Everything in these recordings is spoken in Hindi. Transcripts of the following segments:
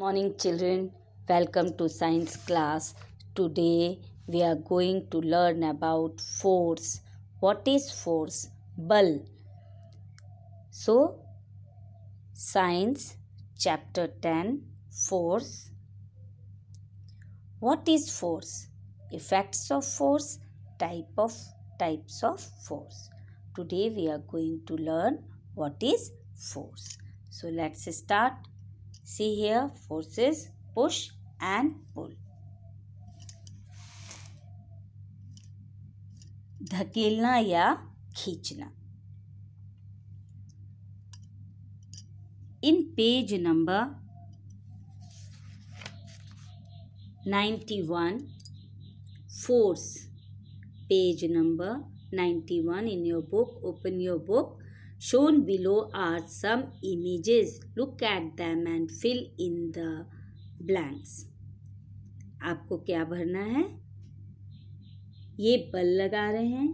morning children welcome to science class today we are going to learn about force what is force bull so science chapter 10 force what is force effects of force type of types of force today we are going to learn what is force so let's start See here forces push and pull. धकेलना या खींचना in page number ninety one force page number ninety one in your book open your book shown below are some images look at them and fill in the blanks आपको क्या भरना है ये बल लगा रहे हैं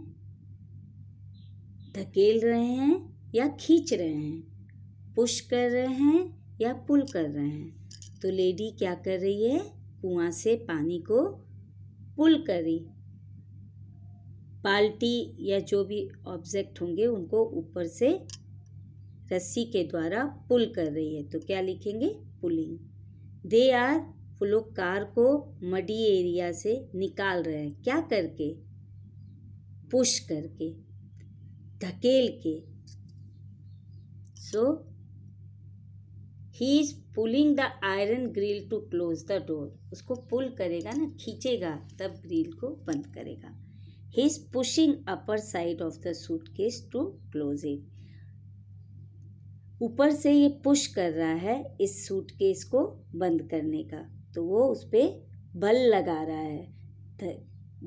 धकेल रहे हैं या खींच रहे हैं पुश कर रहे हैं या पुल कर रहे हैं तो लेडी क्या कर रही है कुआं से पानी को पुल कर रही बाल्टी या जो भी ऑब्जेक्ट होंगे उनको ऊपर से रस्सी के द्वारा पुल कर रही है तो क्या लिखेंगे पुलिंग दे आर वो लोग कार को मडी एरिया से निकाल रहे हैं क्या करके पुश करके धकेल के so he is pulling the iron grill to close the door उसको पुल करेगा ना खींचेगा तब ग्रिल को बंद करेगा he is pushing upper side of the suitcase to close it ऊपर से ये पुश कर रहा है इस सूट केस को बंद करने का तो वो उस पर बल लगा रहा है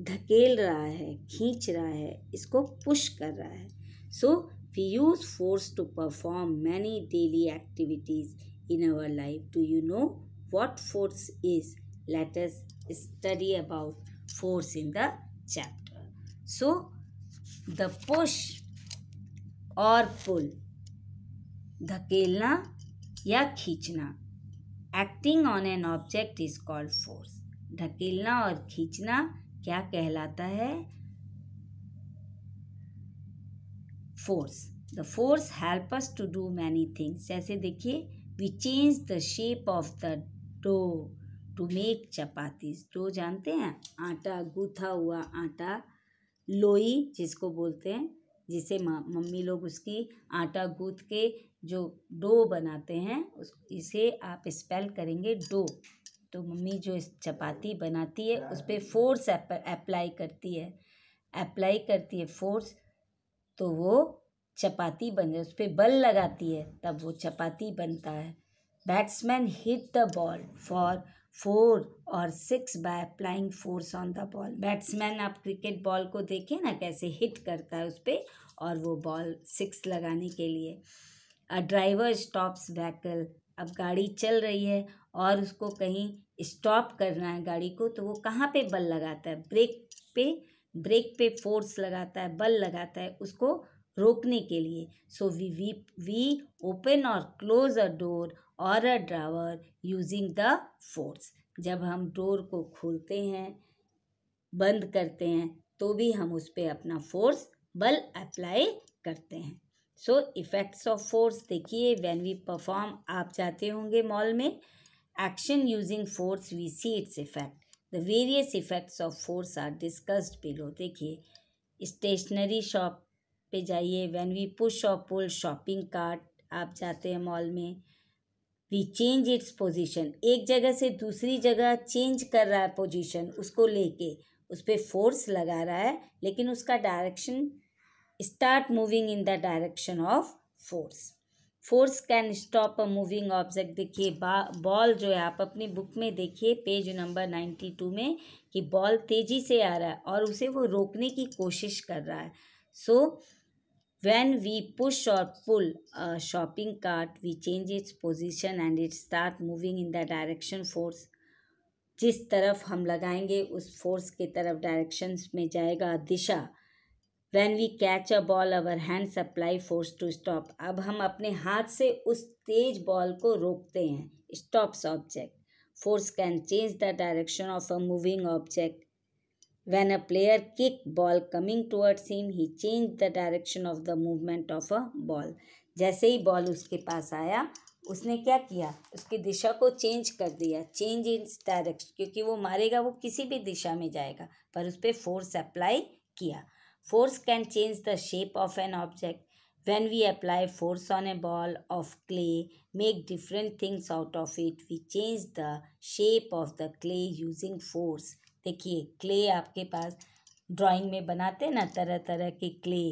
धकेल रहा है खींच रहा है इसको पुश कर रहा है so we use force to perform many daily activities in our life do you know what force is let's study about force in the chapter so the push और पुल धकेलना या खींचना acting on an object is called force धकेलना और खींचना क्या कहलाता है force the force help us to do many things जैसे देखिए we change the shape of the dough to make chapatis dough जानते हैं आटा गूथा हुआ आटा लोई जिसको बोलते हैं जिसे मम्मी लोग उसकी आटा गूँथ के जो डो बनाते हैं उस इसे आप स्पेल करेंगे डो तो मम्मी जो चपाती बनाती है उस पर फोर्स अप्लाई करती है अप्लाई करती है फोर्स तो वो चपाती बन जाए उस पर बल लगाती है तब वो चपाती बनता है batsman hit the ball for four और six by applying force on the ball batsman आप क्रिकेट बॉल को देखें ना कैसे हिट करता है उस पर और वो बॉल सिक्स लगाने के लिए अ ड्राइवर स्टॉप्स व्हीकल अब गाड़ी चल रही है और उसको कहीं स्टॉप करना है गाड़ी को तो वो कहाँ पे बल लगाता है ब्रेक पे ब्रेक पे फोर्स लगाता है बल लगाता है उसको रोकने के लिए so we we we open और क्लोज अ डोर और a drawer using the force जब हम डोर को खोलते हैं बंद करते हैं तो भी हम उस पर अपना फोर्स बल अप्लाई करते हैं सो इफ़ेक्ट्स ऑफ फोर्स देखिए व्हेन वी परफॉर्म आप जाते होंगे मॉल में action using force we see its effect the various effects of force are discussed below देखिए स्टेशनरी शॉप पे जाइए व्हेन वी पुश और पुल शॉपिंग कार्ट आप जाते हैं मॉल में वी चेंज इट्स पोजीशन एक जगह से दूसरी जगह चेंज कर रहा है पोजीशन उसको लेके उस पर फोर्स लगा रहा है लेकिन उसका direction start moving in the direction of force force can stop a moving object देखिए बॉल जो है आप अपनी बुक में देखिए पेज नंबर नाइन्टी टू में कि बॉल तेज़ी से आ रहा है और उसे वो रोकने की कोशिश कर रहा है सो so, when we push or pull a shopping cart we change its position and it start moving in the direction force जिस तरफ हम लगाएंगे उस फोर्स के तरफ डायरेक्शंस में जाएगा दिशा when we catch a ball our hand supply force to stop अब हम अपने हाथ से उस तेज बॉल को रोकते हैं stops object force can change the direction of a moving object When a player kicked ball coming towards him, he changed the direction of the movement of a ball. जैसे ही बॉल उसके पास आया उसने क्या किया उसकी दिशा को चेंज कर दिया चेंज इन डायरेक्शन क्योंकि वो मारेगा वो किसी भी दिशा में जाएगा पर उस पर फोर्स अप्लाई किया force can change the shape of an object when we apply force on a ball of clay make different things out of it we change the shape of the clay using force देखिए क्ले आपके पास ड्राइंग में बनाते ना तरह तरह के क्ले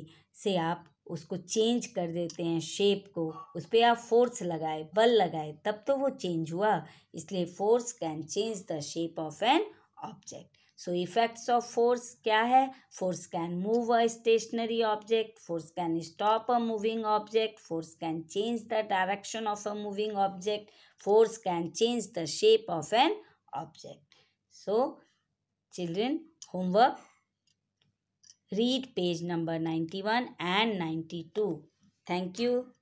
से आप उसको चेंज कर देते हैं शेप को उस पर आप फोर्स लगाए बल लगाए तब तो वो चेंज हुआ इसलिए force can change the shape of an object so effects of force क्या है force can move a stationary object force can stop a moving object force can change the direction of a moving object force can change the shape of an object so Children, homework. Read page number 91 and 92. Thank you.